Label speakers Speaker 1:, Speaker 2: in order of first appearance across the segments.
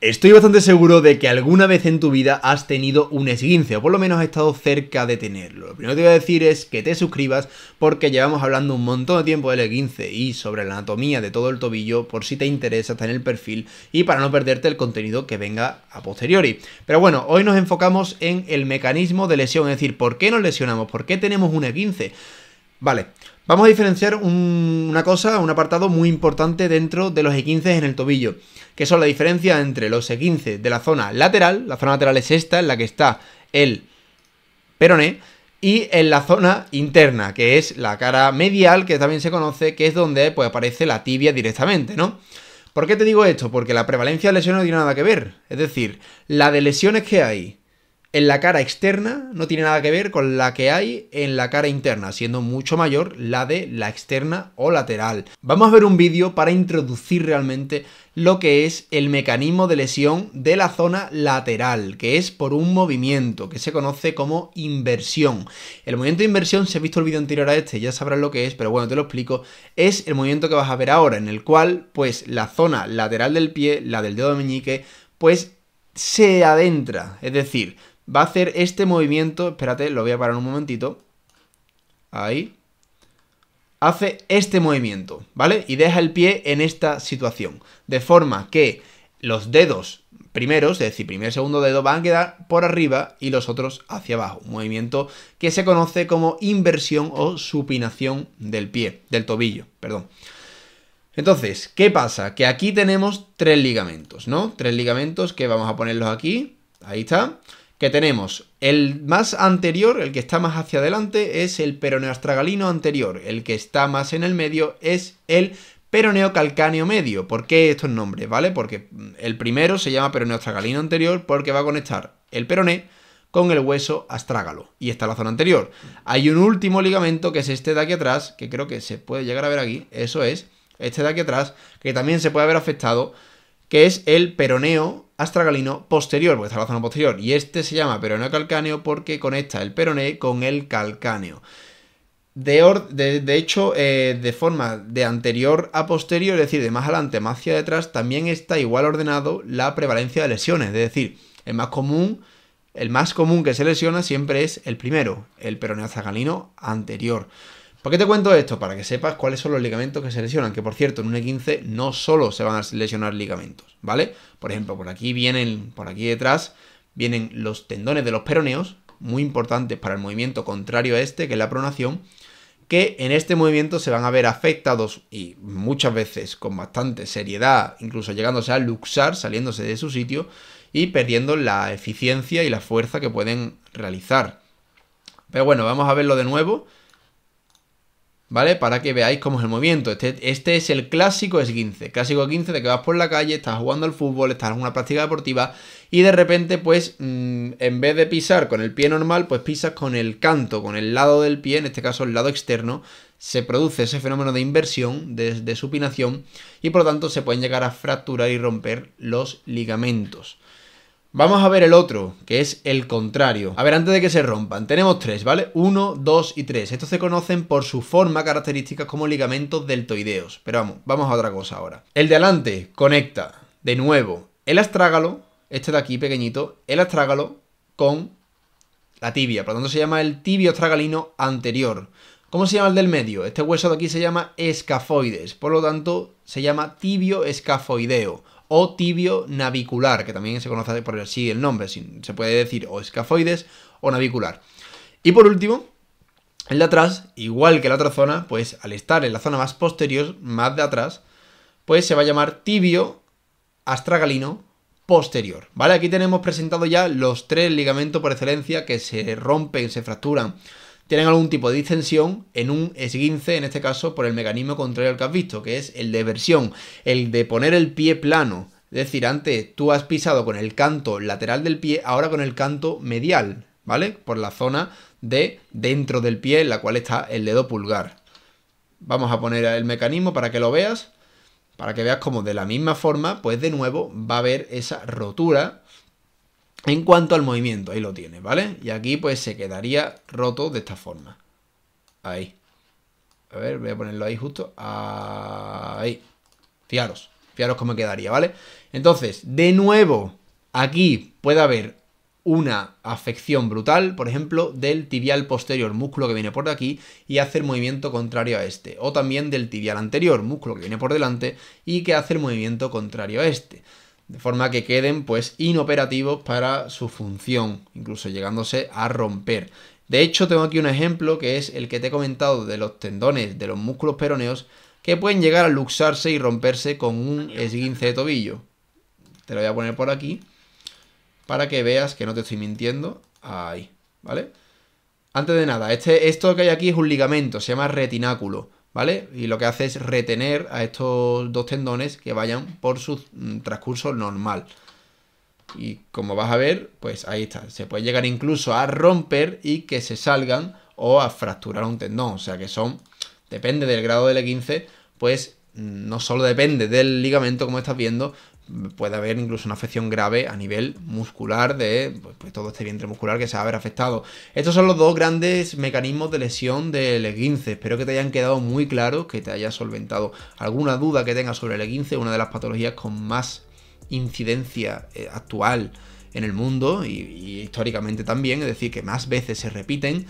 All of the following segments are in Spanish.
Speaker 1: Estoy bastante seguro de que alguna vez en tu vida has tenido un esguince, o por lo menos has estado cerca de tenerlo. Lo primero que te voy a decir es que te suscribas porque llevamos hablando un montón de tiempo del esguince y sobre la anatomía de todo el tobillo, por si te interesa, tener en el perfil y para no perderte el contenido que venga a posteriori. Pero bueno, hoy nos enfocamos en el mecanismo de lesión, es decir, ¿por qué nos lesionamos? ¿Por qué tenemos un esguince? Vale, Vamos a diferenciar una cosa, un apartado muy importante dentro de los E15 en el tobillo, que son la diferencia entre los E15 de la zona lateral, la zona lateral es esta, en la que está el peroné, y en la zona interna, que es la cara medial, que también se conoce, que es donde pues, aparece la tibia directamente, ¿no? ¿Por qué te digo esto? Porque la prevalencia de lesiones no tiene nada que ver. Es decir, la de lesiones que hay en la cara externa no tiene nada que ver con la que hay en la cara interna, siendo mucho mayor la de la externa o lateral. Vamos a ver un vídeo para introducir realmente lo que es el mecanismo de lesión de la zona lateral, que es por un movimiento que se conoce como inversión. El movimiento de inversión, si has visto el vídeo anterior a este, ya sabrás lo que es, pero bueno, te lo explico, es el movimiento que vas a ver ahora, en el cual pues la zona lateral del pie, la del dedo meñique, pues se adentra, es decir, va a hacer este movimiento, espérate, lo voy a parar un momentito, ahí, hace este movimiento, ¿vale? Y deja el pie en esta situación, de forma que los dedos primeros, es decir, primer y segundo dedo, van a quedar por arriba y los otros hacia abajo. Un movimiento que se conoce como inversión o supinación del pie, del tobillo, perdón. Entonces, ¿qué pasa? Que aquí tenemos tres ligamentos, ¿no? Tres ligamentos que vamos a ponerlos aquí, ahí está que tenemos el más anterior, el que está más hacia adelante, es el peroneo astragalino anterior. El que está más en el medio es el peroneo calcáneo medio. ¿Por qué estos nombres? ¿Vale? Porque el primero se llama astragalino anterior porque va a conectar el peroné con el hueso astrágalo. Y está la zona anterior. Hay un último ligamento que es este de aquí atrás, que creo que se puede llegar a ver aquí. Eso es, este de aquí atrás, que también se puede haber afectado, que es el peroneo astragalino posterior, porque está la zona posterior. Y este se llama peroneo calcáneo porque conecta el peroné con el calcáneo. De, hecho, eh, de forma de anterior a posterior, es decir, de más adelante, más hacia detrás, también está igual ordenado la prevalencia de lesiones. Es decir, el más común, el más común que se lesiona siempre es el primero, el peroneo astragalino anterior. ¿Por qué te cuento esto? Para que sepas cuáles son los ligamentos que se lesionan, que por cierto, en un E15 no solo se van a lesionar ligamentos, ¿vale? Por ejemplo, por aquí vienen, por aquí detrás, vienen los tendones de los peroneos, muy importantes para el movimiento contrario a este, que es la pronación, que en este movimiento se van a ver afectados y muchas veces con bastante seriedad, incluso llegándose a luxar, saliéndose de su sitio y perdiendo la eficiencia y la fuerza que pueden realizar. Pero bueno, vamos a verlo de nuevo ¿vale? Para que veáis cómo es el movimiento. Este, este es el clásico esguince. Clásico 15 de que vas por la calle, estás jugando al fútbol, estás en una práctica deportiva y de repente, pues, mm, en vez de pisar con el pie normal, pues pisas con el canto, con el lado del pie, en este caso el lado externo, se produce ese fenómeno de inversión, desde de supinación y por lo tanto se pueden llegar a fracturar y romper los ligamentos. Vamos a ver el otro, que es el contrario. A ver, antes de que se rompan, tenemos tres, ¿vale? Uno, dos y tres. Estos se conocen por su forma característica como ligamentos deltoideos. Pero vamos, vamos a otra cosa ahora. El de adelante conecta, de nuevo, el astrágalo, este de aquí pequeñito, el astrágalo con la tibia. Por lo tanto se llama el tibio astragalino anterior. ¿Cómo se llama el del medio? Este hueso de aquí se llama escafoides. Por lo tanto, se llama tibio escafoideo o tibio navicular, que también se conoce por así el nombre, se puede decir o escafoides o navicular. Y por último, el de atrás, igual que la otra zona, pues al estar en la zona más posterior, más de atrás, pues se va a llamar tibio astragalino posterior, ¿vale? Aquí tenemos presentado ya los tres ligamentos por excelencia que se rompen, se fracturan tienen algún tipo de distensión en un esguince, en este caso por el mecanismo contrario al que has visto, que es el de versión, el de poner el pie plano. Es decir, antes tú has pisado con el canto lateral del pie, ahora con el canto medial, ¿vale? Por la zona de dentro del pie en la cual está el dedo pulgar. Vamos a poner el mecanismo para que lo veas, para que veas como de la misma forma, pues de nuevo va a haber esa rotura en cuanto al movimiento, ahí lo tiene, ¿vale? Y aquí pues se quedaría roto de esta forma. Ahí. A ver, voy a ponerlo ahí justo. Ahí. Fiaros. Fiaros cómo quedaría, ¿vale? Entonces, de nuevo, aquí puede haber una afección brutal, por ejemplo, del tibial posterior, músculo que viene por aquí, y hace el movimiento contrario a este. O también del tibial anterior, músculo que viene por delante, y que hace el movimiento contrario a este de forma que queden pues inoperativos para su función, incluso llegándose a romper. De hecho, tengo aquí un ejemplo que es el que te he comentado de los tendones de los músculos peroneos que pueden llegar a luxarse y romperse con un esguince de tobillo. Te lo voy a poner por aquí para que veas que no te estoy mintiendo. Ahí, ¿vale? Antes de nada, este, esto que hay aquí es un ligamento, se llama retináculo. ¿vale? Y lo que hace es retener a estos dos tendones que vayan por su mm, transcurso normal. Y como vas a ver, pues ahí está. Se puede llegar incluso a romper y que se salgan o a fracturar un tendón. O sea que son, depende del grado de l 15 pues mm, no solo depende del ligamento, como estás viendo, puede haber incluso una afección grave a nivel muscular de pues, pues, todo este vientre muscular que se va a ver afectado. Estos son los dos grandes mecanismos de lesión del esguince. Espero que te hayan quedado muy claros, que te haya solventado alguna duda que tengas sobre el esguince, una de las patologías con más incidencia eh, actual en el mundo y históricamente también, es decir, que más veces se repiten.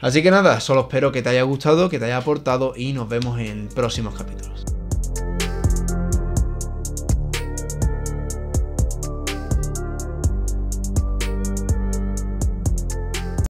Speaker 1: Así que nada, solo espero que te haya gustado, que te haya aportado y nos vemos en próximos capítulos.